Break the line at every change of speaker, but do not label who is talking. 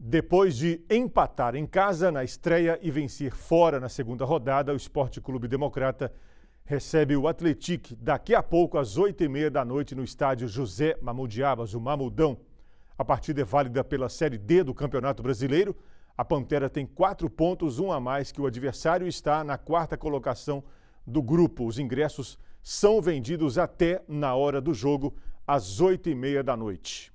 Depois de empatar em casa na estreia e vencer fora na segunda rodada, o Esporte Clube Democrata recebe o Atletique daqui a pouco, às oito e meia da noite, no estádio José Mamudiabas, o Mamudão. A partida é válida pela Série D do Campeonato Brasileiro. A Pantera tem quatro pontos, um a mais que o adversário está na quarta colocação do grupo. Os ingressos são vendidos até na hora do jogo, às oito e meia da noite.